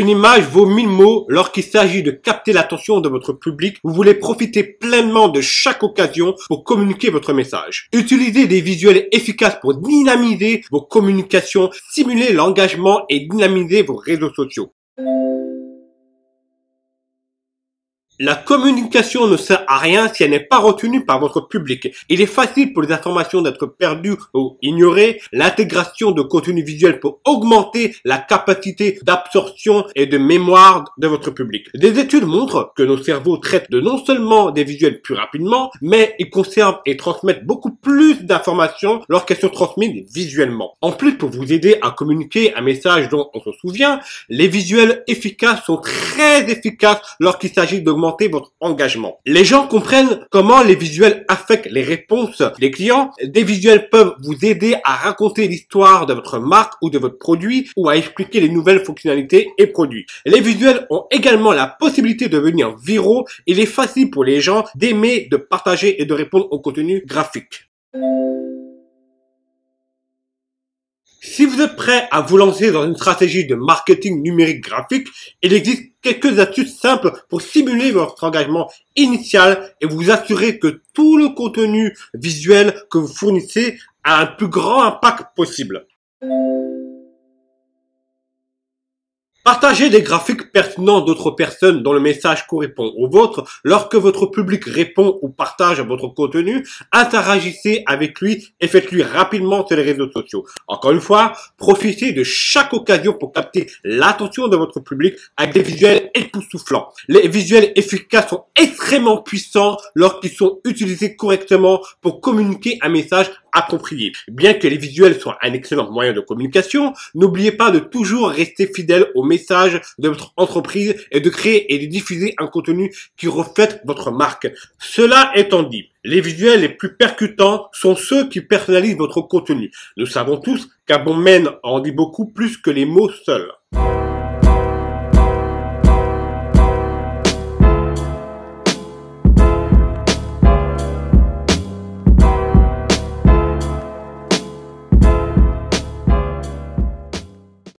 Une image vaut mille mots lorsqu'il s'agit de capter l'attention de votre public. Vous voulez profiter pleinement de chaque occasion pour communiquer votre message. Utilisez des visuels efficaces pour dynamiser vos communications, simuler l'engagement et dynamiser vos réseaux sociaux. La communication ne sert à rien si elle n'est pas retenue par votre public. Il est facile pour les informations d'être perdues ou ignorées. L'intégration de contenu visuel peut augmenter la capacité d'absorption et de mémoire de votre public. Des études montrent que nos cerveaux traitent de non seulement des visuels plus rapidement, mais ils conservent et transmettent beaucoup plus d'informations lorsqu'elles sont transmises visuellement. En plus, pour vous aider à communiquer un message dont on se souvient, les visuels efficaces sont très efficaces lorsqu'il s'agit d'augmenter votre engagement. Les gens comprennent comment les visuels affectent les réponses des clients. Des visuels peuvent vous aider à raconter l'histoire de votre marque ou de votre produit ou à expliquer les nouvelles fonctionnalités et produits. Les visuels ont également la possibilité de devenir viraux. Il est facile pour les gens d'aimer, de partager et de répondre au contenu graphique. Si vous êtes prêt à vous lancer dans une stratégie de marketing numérique graphique, il existe quelques astuces simples pour simuler votre engagement initial et vous assurer que tout le contenu visuel que vous fournissez a un plus grand impact possible. Partagez des graphiques pertinents d'autres personnes dont le message correspond au vôtre lorsque votre public répond ou partage votre contenu. Interagissez avec lui et faites-lui rapidement sur les réseaux sociaux. Encore une fois, profitez de chaque occasion pour capter l'attention de votre public avec des visuels époustouflants. Les visuels efficaces sont extrêmement puissants lorsqu'ils sont utilisés correctement pour communiquer un message Bien que les visuels soient un excellent moyen de communication, n'oubliez pas de toujours rester fidèle au message de votre entreprise et de créer et de diffuser un contenu qui reflète votre marque. Cela étant dit, les visuels les plus percutants sont ceux qui personnalisent votre contenu. Nous savons tous qu'un bon mène en dit beaucoup plus que les mots seuls.